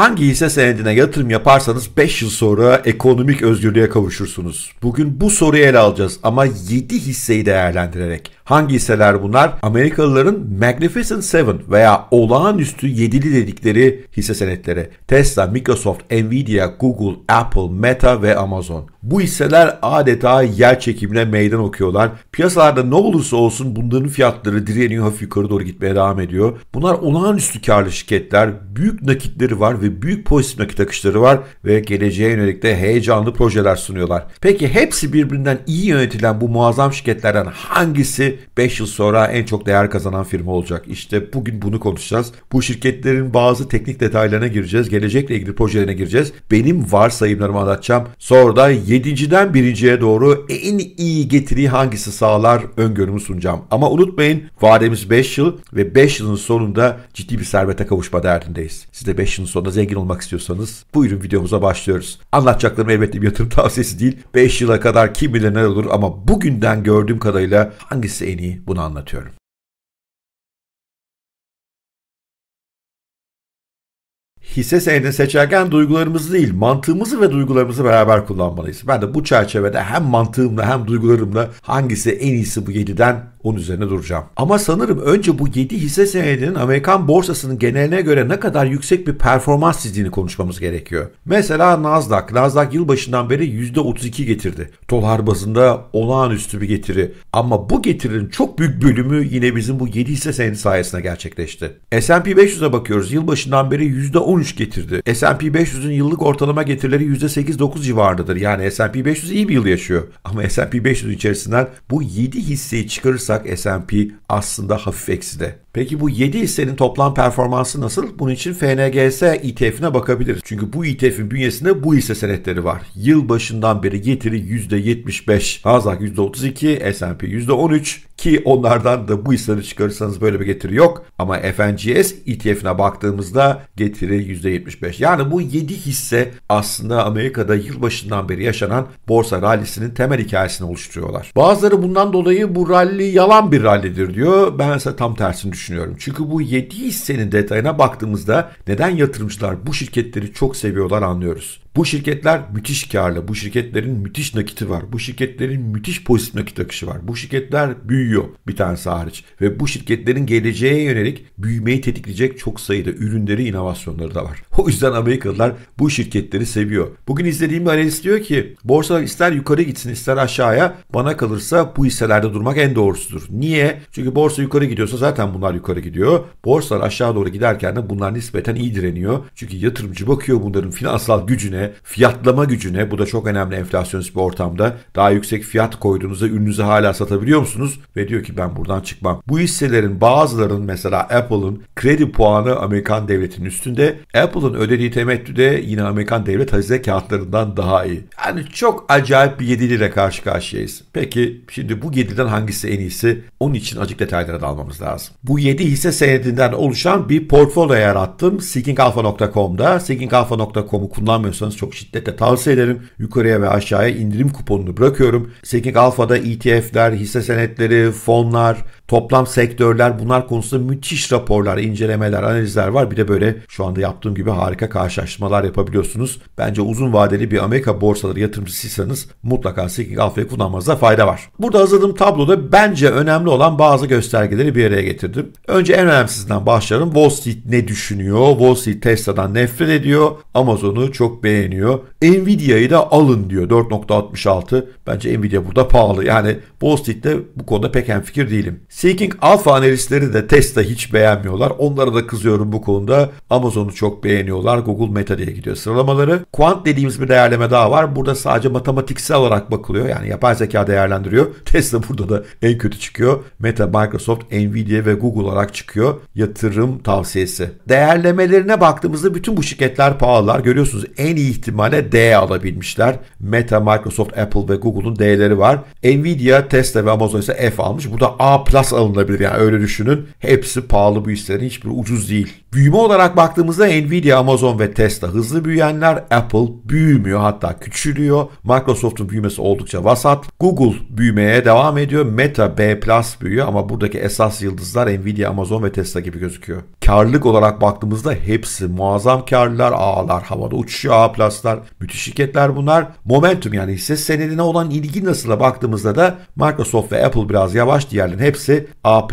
Hangi hisse senedine yatırım yaparsanız 5 yıl sonra ekonomik özgürlüğe kavuşursunuz. Bugün bu soruyu ele alacağız ama 7 hisseyi değerlendirerek. Hangi hisseler bunlar? Amerikalıların Magnificent Seven veya olağanüstü yedili dedikleri hisse senetleri. Tesla, Microsoft, Nvidia, Google, Apple, Meta ve Amazon. Bu hisseler adeta yer çekimine meydan okuyorlar. Piyasalarda ne olursa olsun bunların fiyatları direniyor hafif yukarı doğru gitmeye devam ediyor. Bunlar olağanüstü karlı şirketler. Büyük nakitleri var ve büyük pozitif nakit akışları var ve geleceğe yönelik de heyecanlı projeler sunuyorlar. Peki hepsi birbirinden iyi yönetilen bu muazzam şirketlerden hangisi 5 yıl sonra en çok değer kazanan firma olacak. İşte bugün bunu konuşacağız. Bu şirketlerin bazı teknik detaylarına gireceğiz. Gelecekle ilgili projelerine gireceğiz. Benim varsayımlarımı anlatacağım. Sonra da 7.den 1.ye doğru en iyi getiriyi hangisi sağlar öngörümü sunacağım. Ama unutmayın vademiz 5 yıl ve 5 yılın sonunda ciddi bir servete kavuşma derdindeyiz. Siz de 5 yılın sonunda zengin olmak istiyorsanız buyurun videomuza başlıyoruz. Anlatacaklarım elbette bir yatırım tavsiyesi değil. 5 yıla kadar kim bilir ne olur ama bugünden gördüğüm kadarıyla hangisi en iyi bunu anlatıyorum. hisse senedini seçerken duygularımızı değil, mantığımızı ve duygularımızı beraber kullanmalıyız. Ben de bu çerçevede hem mantığımla hem duygularımla hangisi en iyisi bu yediden onun üzerine duracağım. Ama sanırım önce bu 7 hisse senedinin Amerikan borsasının geneline göre ne kadar yüksek bir performans çizdiğini konuşmamız gerekiyor. Mesela Nasdaq. Nasdaq yılbaşından beri %32 getirdi. Dolar bazında olağanüstü bir getiri. Ama bu getirinin çok büyük bölümü yine bizim bu 7 hisse senedi sayesinde gerçekleşti. S&P 500'e bakıyoruz. Yılbaşından beri %13 getirdi. S&P 500'ün yıllık ortalama getirileri %8-9 civarındadır. Yani S&P 500 iyi bir yıl yaşıyor. Ama S&P 500 içerisinden bu 7 hisseyi çıkarırsa baksak S&P aslında hafif ekside. Peki bu 7 hissenin toplam performansı nasıl? Bunun için FNGS ETF'ine bakabiliriz. Çünkü bu ETF'in bünyesinde bu hisse senetleri var. Yıl başından beri getiri %75, Nasdaq %32, S&P %13 ki onlardan da bu hisseleri çıkarırsanız böyle bir getiri yok. Ama FNGS ETF'ine baktığımızda getiri %75. Yani bu 7 hisse aslında Amerika'da yıl başından beri yaşanan borsa rallisinin temel hikayesini oluşturuyorlar. Bazıları bundan dolayı bu ralli yalan bir rallidir diyor. Ben ise tam tersini düşünüyorum düşünüyorum. Çünkü bu 7 hissenin detayına baktığımızda neden yatırımcılar bu şirketleri çok seviyorlar anlıyoruz. Bu şirketler müthiş karlı. Bu şirketlerin müthiş nakiti var. Bu şirketlerin müthiş pozitif nakit akışı var. Bu şirketler büyüyor bir tanesi hariç. Ve bu şirketlerin geleceğe yönelik büyümeyi tetikleyecek çok sayıda ürünleri, inovasyonları da var. O yüzden Amerikalılar bu şirketleri seviyor. Bugün izlediğim bir analiz diyor ki borsa ister yukarı gitsin ister aşağıya bana kalırsa bu hisselerde durmak en doğrusudur. Niye? Çünkü borsa yukarı gidiyorsa zaten bunlar yukarı gidiyor. Borsalar aşağı doğru giderken de bunlar nispeten iyi direniyor. Çünkü yatırımcı bakıyor bunların finansal gücüne gücüne, fiyatlama gücüne bu da çok önemli enflasyonist bir ortamda daha yüksek fiyat koyduğunuzda ürününüzü hala satabiliyor musunuz? Ve diyor ki ben buradan çıkmam. Bu hisselerin bazılarının mesela Apple'ın kredi puanı Amerikan devletinin üstünde. Apple'ın ödediği temettü de yine Amerikan devlet hazine kağıtlarından daha iyi. Yani çok acayip bir yediliyle karşı karşıyayız. Peki şimdi bu yediden hangisi en iyisi? Onun için acık detaylara dalmamız lazım. Bu 7 hisse senedinden oluşan bir portfolyo yarattım. seekingalpha.com'da. seekingalpha.com'u kullanmıyorsanız istiyorsanız çok şiddetle tavsiye ederim. Yukarıya ve aşağıya indirim kuponunu bırakıyorum. Seknik Alfa'da ETF'ler, hisse senetleri, fonlar, toplam sektörler bunlar konusunda müthiş raporlar, incelemeler, analizler var. Bir de böyle şu anda yaptığım gibi harika karşılaştırmalar yapabiliyorsunuz. Bence uzun vadeli bir Amerika borsaları yatırımcısıysanız mutlaka Seeking Alfa'yı kullanmanızda fayda var. Burada hazırladığım tabloda bence önemli olan bazı göstergeleri bir araya getirdim. Önce en önemlisinden başlayalım. Wall Street ne düşünüyor? Wall Street Tesla'dan nefret ediyor. Amazon'u çok beğeniyor beğeniyor. Nvidia'yı da alın diyor 4.66. Bence Nvidia burada pahalı. Yani Wall Street'te bu konuda pek en fikir değilim. Seeking Alpha analistleri de Tesla hiç beğenmiyorlar. Onlara da kızıyorum bu konuda. Amazon'u çok beğeniyorlar. Google Meta diye gidiyor sıralamaları. Quant dediğimiz bir değerleme daha var. Burada sadece matematiksel olarak bakılıyor. Yani yapay zeka değerlendiriyor. Tesla burada da en kötü çıkıyor. Meta, Microsoft, Nvidia ve Google olarak çıkıyor. Yatırım tavsiyesi. Değerlemelerine baktığımızda bütün bu şirketler pahalılar. Görüyorsunuz en iyi ihtimale D alabilmişler. Meta, Microsoft, Apple ve Google'un D'leri var. Nvidia, Tesla ve Amazon ise F almış. Bu da A plus alınabilir yani öyle düşünün. Hepsi pahalı bu hisselerin hiçbir ucuz değil. Büyüme olarak baktığımızda Nvidia, Amazon ve Tesla hızlı büyüyenler. Apple büyümüyor hatta küçülüyor. Microsoft'un büyümesi oldukça vasat. Google büyümeye devam ediyor. Meta B plus büyüyor ama buradaki esas yıldızlar Nvidia, Amazon ve Tesla gibi gözüküyor. Karlılık olarak baktığımızda hepsi muazzam karlılar. A'lar havada uçuyor A Atlaslar, müthiş şirketler bunlar. Momentum yani hisse senedine olan ilgi nasıl baktığımızda da Microsoft ve Apple biraz yavaş diğerlerin hepsi A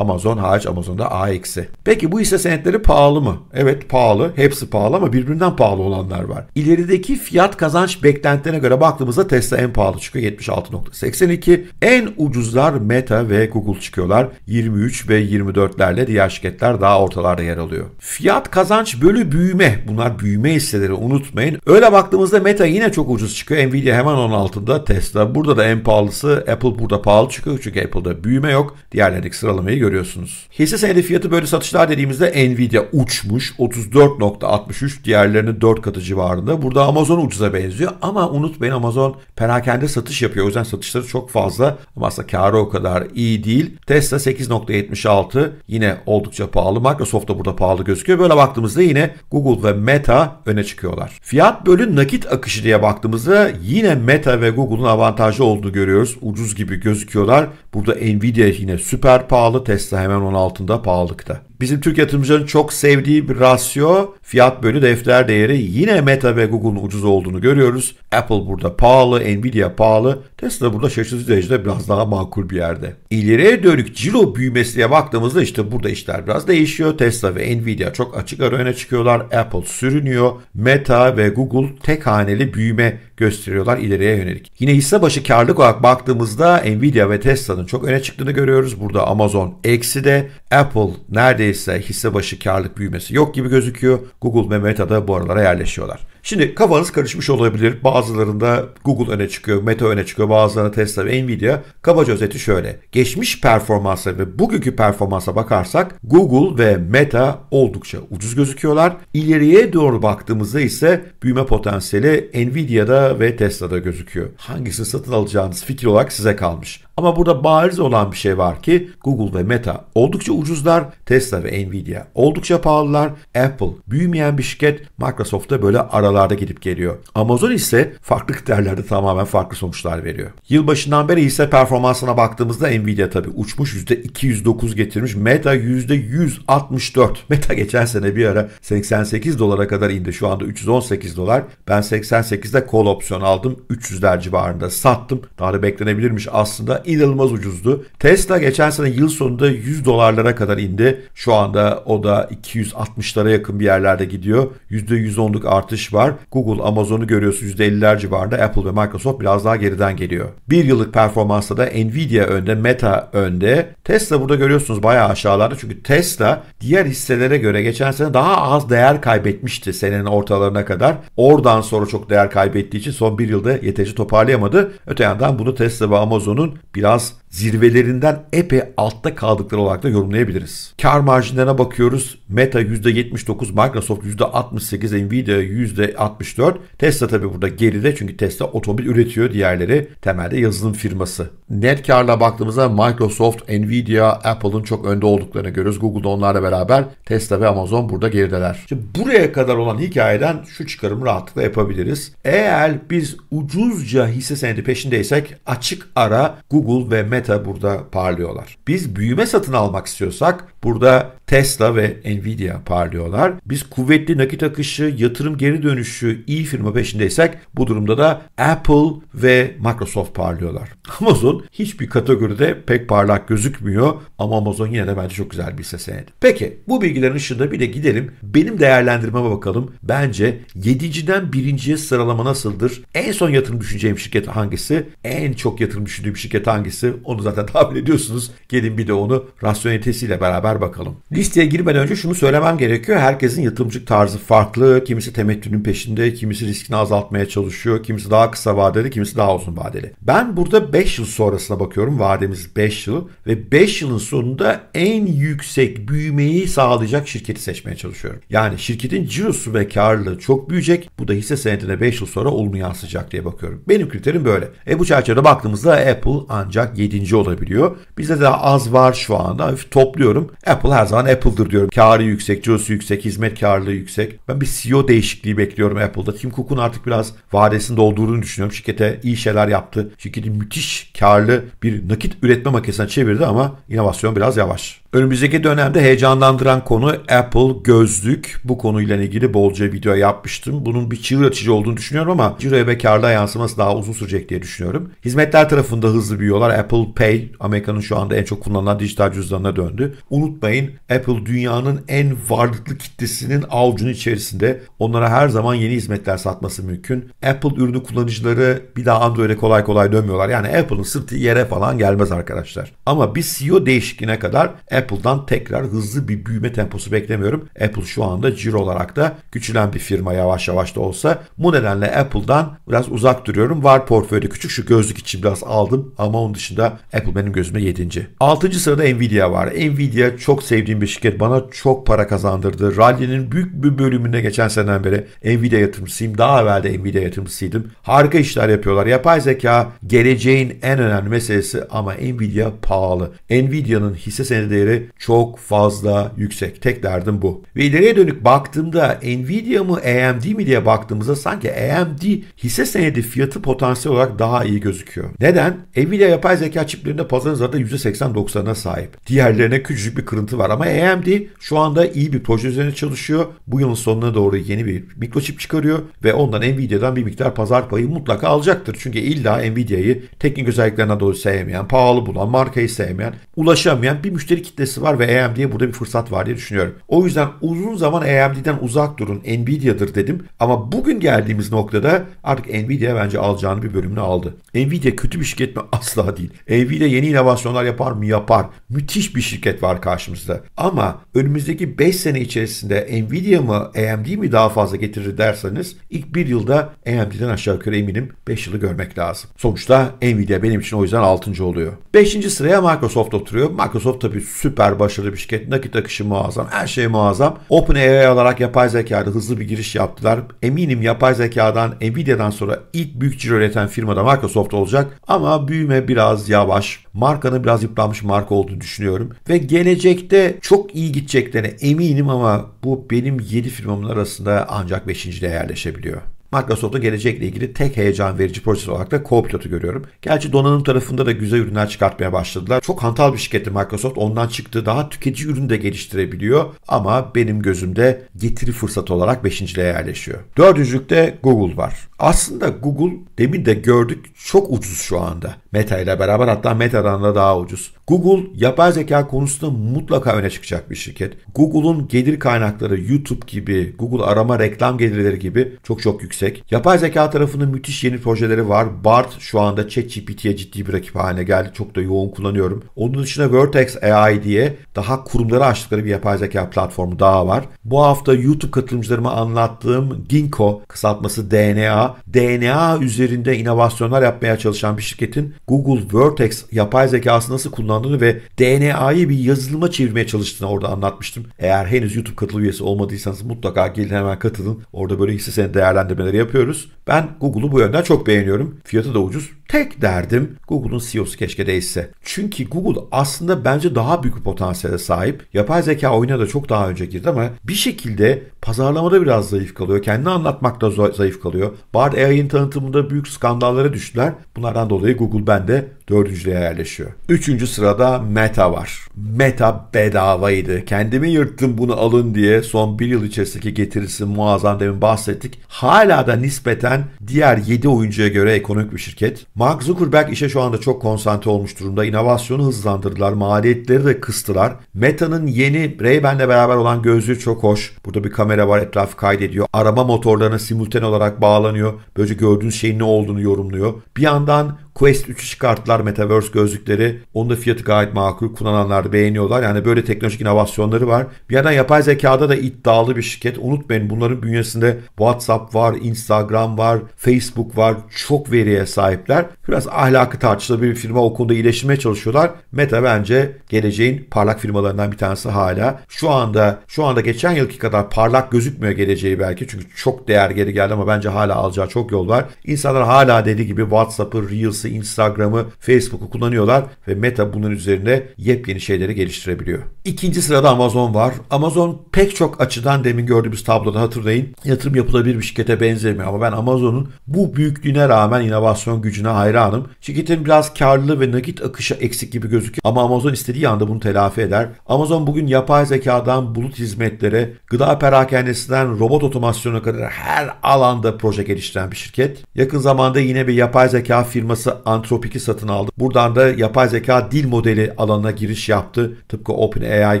Amazon hariç Amazon'da A eksi. Peki bu hisse senetleri pahalı mı? Evet pahalı. Hepsi pahalı ama birbirinden pahalı olanlar var. İlerideki fiyat kazanç beklentilerine göre baktığımızda Tesla en pahalı çıkıyor 76.82. En ucuzlar Meta ve Google çıkıyorlar. 23 ve 24'lerle diğer şirketler daha ortalarda yer alıyor. Fiyat kazanç bölü büyüme. Bunlar büyüme hisseleri unutmayın. Öyle baktığımızda Meta yine çok ucuz çıkıyor. Nvidia hemen onun altında. Tesla burada da en pahalısı. Apple burada pahalı çıkıyor çünkü Apple'da büyüme yok. Diğerlerindeki sıralamayı görüyoruz görüyorsunuz. Hisse senedi fiyatı böyle satışlar dediğimizde Nvidia uçmuş 34.63 diğerlerinin 4 katı civarında. Burada Amazon ucuza benziyor ama unutmayın Amazon perakende satış yapıyor. O yüzden satışları çok fazla ama aslında karı o kadar iyi değil. Tesla 8.76 yine oldukça pahalı. Microsoft da burada pahalı gözüküyor. Böyle baktığımızda yine Google ve Meta öne çıkıyorlar. Fiyat bölü nakit akışı diye baktığımızda yine Meta ve Google'un avantajı olduğunu görüyoruz. Ucuz gibi gözüküyorlar. Burada Nvidia yine süper pahalı. Tesla hemen onun altında pahalılıkta. Bizim Türk yatırımcıların çok sevdiği bir rasyo fiyat bölü defter değeri yine Meta ve Google'un ucuz olduğunu görüyoruz. Apple burada pahalı, Nvidia pahalı, Tesla burada şaşırtıcı derecede biraz daha makul bir yerde. İleriye dönük ciro büyümesine baktığımızda işte burada işler biraz değişiyor. Tesla ve Nvidia çok açık ara öne çıkıyorlar. Apple sürünüyor. Meta ve Google tek haneli büyüme gösteriyorlar ileriye yönelik. Yine hisse başı karlık olarak baktığımızda Nvidia ve Tesla'nın çok öne çıktığını görüyoruz. Burada Amazon eksi de Apple neredeyse ise hisse başı karlık büyümesi yok gibi gözüküyor. Google ve Meta da bu aralara yerleşiyorlar. Şimdi kafanız karışmış olabilir. Bazılarında Google öne çıkıyor, Meta öne çıkıyor, bazılarında Tesla ve Nvidia. Kabaca özeti şöyle. Geçmiş performansa ve bugünkü performansa bakarsak Google ve Meta oldukça ucuz gözüküyorlar. İleriye doğru baktığımızda ise büyüme potansiyeli Nvidia'da ve Tesla'da gözüküyor. Hangisini satın alacağınız fikir olarak size kalmış. Ama burada bariz olan bir şey var ki Google ve Meta oldukça ucuzlar, Tesla ve Nvidia oldukça pahalılar. Apple büyümeyen bir şirket, Microsoft Microsoft'ta böyle aralıklı aralarda gidip geliyor. Amazon ise farklı kriterlerde tamamen farklı sonuçlar veriyor. Yılbaşından beri ise performansına baktığımızda Nvidia tabi uçmuş %209 getirmiş. Meta %164. Meta geçen sene bir ara 88 dolara kadar indi. Şu anda 318 dolar. Ben 88'de call opsiyon aldım. 300'ler civarında sattım. Daha da beklenebilirmiş aslında. inanılmaz ucuzdu. Tesla geçen sene yıl sonunda 100 dolarlara kadar indi. Şu anda o da 260'lara yakın bir yerlerde gidiyor. %110'luk artış var var. Google, Amazon'u görüyorsunuz %50'ler civarında. Apple ve Microsoft biraz daha geriden geliyor. Bir yıllık performansta da Nvidia önde, Meta önde. Tesla burada görüyorsunuz bayağı aşağılarda. Çünkü Tesla diğer hisselere göre geçen sene daha az değer kaybetmişti senenin ortalarına kadar. Oradan sonra çok değer kaybettiği için son bir yılda yeterince toparlayamadı. Öte yandan bunu Tesla ve Amazon'un biraz zirvelerinden epey altta kaldıkları olarak da yorumlayabiliriz. Kar marjinlerine bakıyoruz. Meta %79, Microsoft %68, Nvidia %64. Tesla tabi burada geride çünkü Tesla otomobil üretiyor. Diğerleri temelde yazılım firması. Net karla baktığımızda Microsoft, Nvidia, Apple'ın çok önde olduklarını görüyoruz. Google'da onlarla beraber Tesla ve Amazon burada gerideler. Şimdi buraya kadar olan hikayeden şu çıkarımı rahatlıkla yapabiliriz. Eğer biz ucuzca hisse senedi peşindeysek açık ara Google ve Meta Meta burada parlıyorlar. Biz büyüme satın almak istiyorsak burada Tesla ve Nvidia parlıyorlar. Biz kuvvetli nakit akışı, yatırım geri dönüşü iyi firma peşindeysek bu durumda da Apple ve Microsoft parlıyorlar. Amazon hiçbir kategoride pek parlak gözükmüyor ama Amazon yine de bence çok güzel bir hisse senedi. Peki bu bilgilerin ışığında bir de gidelim benim değerlendirmeme bakalım. Bence 7.den 1.ye sıralama nasıldır? En son yatırım düşüneceğim şirket hangisi? En çok yatırım düşündüğüm şirket hangisi? Onu zaten tahmin ediyorsunuz. Gelin bir de onu rasyonelitesiyle beraber bakalım. Listeye girmeden önce şunu söylemem gerekiyor. Herkesin yatırımcılık tarzı farklı. Kimisi temettünün peşinde, kimisi riskini azaltmaya çalışıyor, kimisi daha kısa vadeli, kimisi daha uzun vadeli. Ben burada 5 yıl sonrasına bakıyorum. Vademiz 5 yıl ve 5 yılın sonunda en yüksek büyümeyi sağlayacak şirketi seçmeye çalışıyorum. Yani şirketin cirosu ve karlılığı çok büyüyecek. Bu da hisse senedine 5 yıl sonra olumlu yansıyacak diye bakıyorum. Benim kriterim böyle. E bu çerçevede baktığımızda Apple ancak 7 ikinci olabiliyor. Bizde daha az var şu anda. Hafif topluyorum. Apple her zaman Apple'dır diyorum. Karı yüksek, cirosu yüksek, hizmet karlılığı yüksek. Ben bir CEO değişikliği bekliyorum Apple'da. Tim Cook'un artık biraz vadesini doldurduğunu düşünüyorum. Şirkete iyi şeyler yaptı. Şirketi müthiş karlı bir nakit üretme makinesine çevirdi ama inovasyon biraz yavaş. Önümüzdeki dönemde heyecanlandıran konu Apple gözlük. Bu konuyla ilgili bolca video yapmıştım. Bunun bir çığır açıcı olduğunu düşünüyorum ama ciroya ve karda yansıması daha uzun sürecek diye düşünüyorum. Hizmetler tarafında hızlı büyüyorlar. Apple Pay Amerika'nın şu anda en çok kullanılan dijital cüzdanına döndü. Unutmayın Apple dünyanın en varlıklı kitlesinin avucunun içerisinde. Onlara her zaman yeni hizmetler satması mümkün. Apple ürünü kullanıcıları bir daha Android'e kolay kolay dönmüyorlar. Yani Apple'ın sırtı yere falan gelmez arkadaşlar. Ama bir CEO değişikliğine kadar Apple'dan tekrar hızlı bir büyüme temposu beklemiyorum. Apple şu anda ciro olarak da küçülen bir firma yavaş yavaş da olsa. Bu nedenle Apple'dan biraz uzak duruyorum. Var portföyde küçük şu gözlük için biraz aldım ama onun dışında Apple benim gözüme 7. 6. sırada Nvidia var. Nvidia çok sevdiğim bir şirket. Bana çok para kazandırdı. Rally'nin büyük bir bölümünde geçen seneden beri Nvidia yatırımcısıyım. Daha evvel de Nvidia yatırımcısıydım. Harika işler yapıyorlar. Yapay zeka geleceğin en önemli meselesi ama Nvidia pahalı. Nvidia'nın hisse senedi değeri maliyetleri çok fazla yüksek. Tek derdim bu. Ve ileriye dönük baktığımda Nvidia mı AMD mi diye baktığımızda sanki AMD hisse senedi fiyatı potansiyel olarak daha iyi gözüküyor. Neden? Nvidia yapay zeka çiplerinde pazarın zaten %80-90'ına sahip. Diğerlerine küçücük bir kırıntı var ama AMD şu anda iyi bir proje üzerine çalışıyor. Bu yılın sonuna doğru yeni bir mikroçip çıkarıyor ve ondan Nvidia'dan bir miktar pazar payı mutlaka alacaktır. Çünkü illa Nvidia'yı teknik özelliklerine dolayı sevmeyen, pahalı bulan, markayı sevmeyen, ulaşamayan bir müşteri kitlesi kitlesi var ve AMD'ye burada bir fırsat var diye düşünüyorum. O yüzden uzun zaman AMD'den uzak durun Nvidia'dır dedim ama bugün geldiğimiz noktada artık Nvidia bence alacağını bir bölümünü aldı. Nvidia kötü bir şirket mi? Asla değil. Nvidia yeni inovasyonlar yapar mı? Yapar. Müthiş bir şirket var karşımızda. Ama önümüzdeki 5 sene içerisinde Nvidia mı AMD mi daha fazla getirir derseniz ilk bir yılda AMD'den aşağı yukarı eminim 5 yılı görmek lazım. Sonuçta Nvidia benim için o yüzden 6. oluyor. 5. sıraya Microsoft oturuyor. Microsoft tabii süper süper başarılı bir şirket. Nakit akışı muazzam. Her şey muazzam. OpenAI olarak yapay zekada hızlı bir giriş yaptılar. Eminim yapay zekadan Nvidia'dan sonra ilk büyük ciro üreten firma da Microsoft olacak. Ama büyüme biraz yavaş. Markanın biraz yıpranmış marka olduğunu düşünüyorum. Ve gelecekte çok iyi gideceklerine eminim ama bu benim 7 firmamın arasında ancak 5. yerleşebiliyor. Microsoft'un gelecekle ilgili tek heyecan verici proje olarak da Copilot'u görüyorum. Gerçi donanım tarafında da güzel ürünler çıkartmaya başladılar. Çok hantal bir şirketti Microsoft. Ondan çıktı daha tüketici ürünü de geliştirebiliyor. Ama benim gözümde getiri fırsatı olarak beşinciliğe yerleşiyor. Dördüncülükte Google var. Aslında Google demin de gördük çok ucuz şu anda. Meta ile beraber hatta Meta'dan da daha ucuz. Google yapay zeka konusunda mutlaka öne çıkacak bir şirket. Google'un gelir kaynakları YouTube gibi, Google arama reklam gelirleri gibi çok çok yüksek yüksek. Yapay zeka tarafının müthiş yeni projeleri var. BART şu anda ChatGPT'ye ciddi bir rakip haline geldi. Çok da yoğun kullanıyorum. Onun dışında Vertex AI diye daha kurumları açtıkları bir yapay zeka platformu daha var. Bu hafta YouTube katılımcılarıma anlattığım Ginkgo kısaltması DNA. DNA üzerinde inovasyonlar yapmaya çalışan bir şirketin Google Vertex yapay zekası nasıl kullandığını ve DNA'yı bir yazılıma çevirmeye çalıştığını orada anlatmıştım. Eğer henüz YouTube katılım üyesi olmadıysanız mutlaka gelin hemen katılın. Orada böyle hisse senedi değerlendirmeleri yapıyoruz. Ben Google'u bu yönden çok beğeniyorum. Fiyatı da ucuz. Tek derdim Google'un CEO'su keşke değişse. Çünkü Google aslında bence daha büyük bir potansiyele sahip. Yapay zeka oyuna da çok daha önce girdi ama bir şekilde pazarlamada biraz zayıf kalıyor. Kendini anlatmakta zayıf kalıyor. Bard AI'nin tanıtımında büyük skandallara düştüler. Bunlardan dolayı Google bende dördüncüye yerleşiyor. Üçüncü sırada Meta var. Meta bedavaydı. Kendimi yırttım bunu alın diye son bir yıl içerisindeki getirisi muazzam demin bahsettik. Hala da nispeten diğer 7 oyuncuya göre ekonomik bir şirket. Mark Zuckerberg işe şu anda çok konsantre olmuş durumda. İnovasyonu hızlandırdılar, maliyetleri de kıstılar. Meta'nın yeni ray Benle beraber olan gözlüğü çok hoş. Burada bir kamera var, etrafı kaydediyor. Arama motorlarına simultane olarak bağlanıyor. Böylece gördüğünüz şeyin ne olduğunu yorumluyor. Bir yandan Quest 3'ü çıkarttılar Metaverse gözlükleri. Onun da fiyatı gayet makul. Kullananlar beğeniyorlar. Yani böyle teknolojik inovasyonları var. Bir yandan yapay zekada da iddialı bir şirket. Unutmayın bunların bünyesinde WhatsApp var, Instagram var, Facebook var. Çok veriye sahipler. Biraz ahlakı tartışılabilir bir firma o iyileşmeye çalışıyorlar. Meta bence geleceğin parlak firmalarından bir tanesi hala. Şu anda şu anda geçen yılki kadar parlak gözükmüyor geleceği belki. Çünkü çok değer geri geldi ama bence hala alacağı çok yol var. İnsanlar hala dediği gibi WhatsApp'ı, Reels Twitter'sı, Instagram'ı, Facebook'u kullanıyorlar ve Meta bunun üzerine yepyeni şeyleri geliştirebiliyor. İkinci sırada Amazon var. Amazon pek çok açıdan demin gördüğümüz tabloda hatırlayın yatırım yapılabilir bir şirkete benzemiyor ama ben Amazon'un bu büyüklüğüne rağmen inovasyon gücüne hayranım. Şirketin biraz karlı ve nakit akışı eksik gibi gözüküyor ama Amazon istediği anda bunu telafi eder. Amazon bugün yapay zekadan bulut hizmetlere, gıda perakendesinden robot otomasyonuna kadar her alanda proje geliştiren bir şirket. Yakın zamanda yine bir yapay zeka firması Anthropic'i satın aldı. Buradan da yapay zeka dil modeli alanına giriş yaptı. Tıpkı OpenAI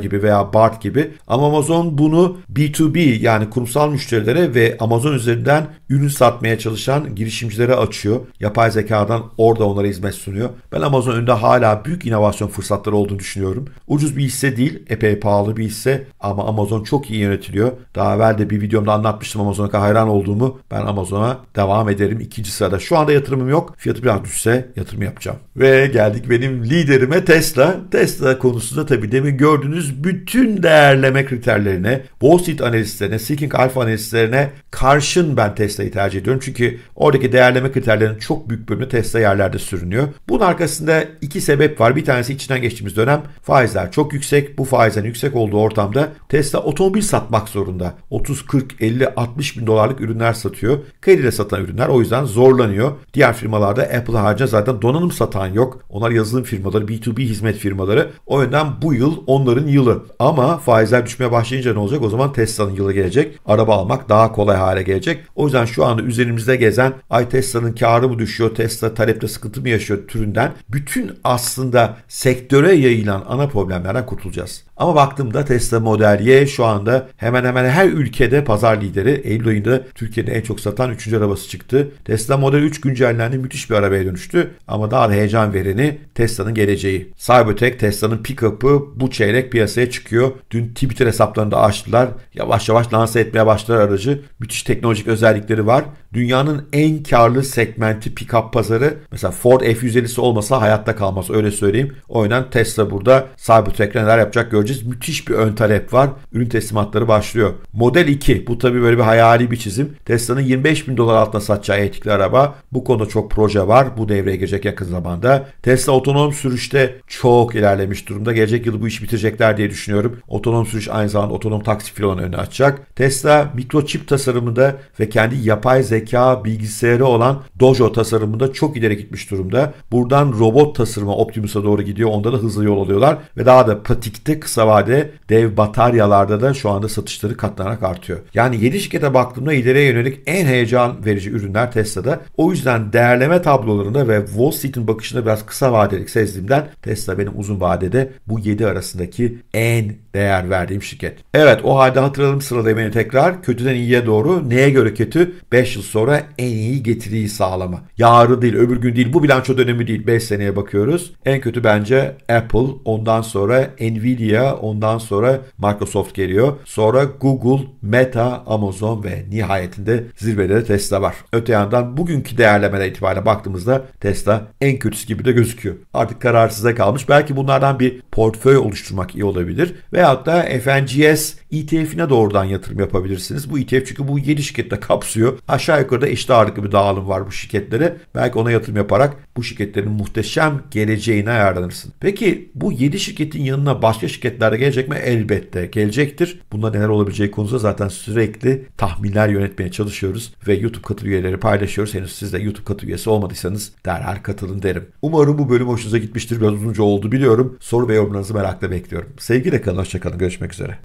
gibi veya BART gibi. Ama Amazon bunu B2B yani kurumsal müşterilere ve Amazon üzerinden ürün satmaya çalışan girişimcilere açıyor. Yapay zekadan orada onlara hizmet sunuyor. Ben Amazon önünde hala büyük inovasyon fırsatları olduğunu düşünüyorum. Ucuz bir hisse değil, epey pahalı bir hisse ama Amazon çok iyi yönetiliyor. Daha evvel de bir videomda anlatmıştım Amazon'a hayran olduğumu. Ben Amazon'a devam ederim. ikinci sırada şu anda yatırımım yok. Fiyatı biraz düşse üste yatırım yapacağım. Ve geldik benim liderime Tesla. Tesla konusunda tabii demin gördüğünüz bütün değerleme kriterlerine, Wall Street analistlerine, Seeking Alpha analistlerine karşın ben Tesla'yı tercih ediyorum. Çünkü oradaki değerleme kriterlerinin çok büyük bölümü Tesla yerlerde sürünüyor. Bunun arkasında iki sebep var. Bir tanesi içinden geçtiğimiz dönem faizler çok yüksek. Bu faizlerin yüksek olduğu ortamda Tesla otomobil satmak zorunda. 30, 40, 50, 60 bin dolarlık ürünler satıyor. Krediyle satılan ürünler o yüzden zorlanıyor. Diğer firmalarda Apple ağaca zaten donanım satan yok. Onlar yazılım firmaları, B2B hizmet firmaları. O yüzden bu yıl onların yılı. Ama faizler düşmeye başlayınca ne olacak? O zaman Tesla'nın yılı gelecek. Araba almak daha kolay hale gelecek. O yüzden şu anda üzerimizde gezen ay Tesla'nın karı mı düşüyor? Tesla talepte sıkıntı mı yaşıyor türünden bütün aslında sektöre yayılan ana problemlerden kurtulacağız. Ama baktığımda Tesla Model Y şu anda hemen hemen her ülkede pazar lideri. Eylül ayında Türkiye'de en çok satan 3. arabası çıktı. Tesla Model 3 güncellendi müthiş bir arabaya dönüştü. Ama daha da heyecan vereni Tesla'nın geleceği. Cybertruck Tesla'nın pick-up'ı bu çeyrek piyasaya çıkıyor. Dün Twitter hesaplarında açtılar. Yavaş yavaş lanse etmeye başladılar aracı. Müthiş teknolojik özellikleri var. Dünyanın en karlı segmenti pick-up pazarı. Mesela Ford F-150'si olmasa hayatta kalmaz öyle söyleyeyim. O yüzden Tesla burada Cybertruck'le neler yapacak göreceğiz göreceğiz. Müthiş bir ön talep var. Ürün teslimatları başlıyor. Model 2. Bu tabii böyle bir hayali bir çizim. Tesla'nın 25 bin dolar altına satacağı etikli araba. Bu konuda çok proje var. Bu devreye girecek yakın zamanda. Tesla otonom sürüşte çok ilerlemiş durumda. Gelecek yıl bu iş bitirecekler diye düşünüyorum. Otonom sürüş aynı zamanda otonom taksi filonu önünü açacak. Tesla mikroçip tasarımında ve kendi yapay zeka bilgisayarı olan Dojo tasarımında çok ileri gitmiş durumda. Buradan robot tasarımı Optimus'a doğru gidiyor. Onda da hızlı yol alıyorlar ve daha da pratikte kısa kısa vade dev bataryalarda da şu anda satışları katlanarak artıyor. Yani 7 şirkete baktığımda ileriye yönelik en heyecan verici ürünler Tesla'da. O yüzden değerleme tablolarında ve Wall Street'in bakışında biraz kısa vadelik sezdiğimden Tesla benim uzun vadede bu 7 arasındaki en değer verdiğim şirket. Evet o halde hatırlayalım hatırladım beni tekrar. Kötüden iyiye doğru neye göre kötü? 5 yıl sonra en iyi getiriyi sağlama. Yarı değil öbür gün değil bu bilanço dönemi değil 5 seneye bakıyoruz. En kötü bence Apple ondan sonra Nvidia Nvidia, ondan sonra Microsoft geliyor. Sonra Google, Meta, Amazon ve nihayetinde zirvede de Tesla var. Öte yandan bugünkü değerlemeden itibariyle baktığımızda Tesla en kötüsü gibi de gözüküyor. Artık kararsıza kalmış. Belki bunlardan bir portföy oluşturmak iyi olabilir. Veyahut da FNGS ETF'ine doğrudan yatırım yapabilirsiniz. Bu ETF çünkü bu 7 şirketle kapsıyor. Aşağı yukarı da eşit ağırlıklı bir dağılım var bu şirketlere. Belki ona yatırım yaparak bu şirketlerin muhteşem geleceğine yararlanırsın. Peki bu 7 şirketin yanına başka şirketler gelecek mi? Elbette gelecektir. Bunda neler olabileceği konusunda zaten sürekli tahminler yönetmeye çalışıyoruz ve YouTube katıl üyeleri paylaşıyoruz. Henüz siz de YouTube katıl üyesi olmadıysanız derhal katılın derim. Umarım bu bölüm hoşunuza gitmiştir. Biraz uzunca oldu biliyorum. Soru ve yorumlarınızı merakla bekliyorum. Sevgiyle kalın, hoşçakalın. Görüşmek üzere.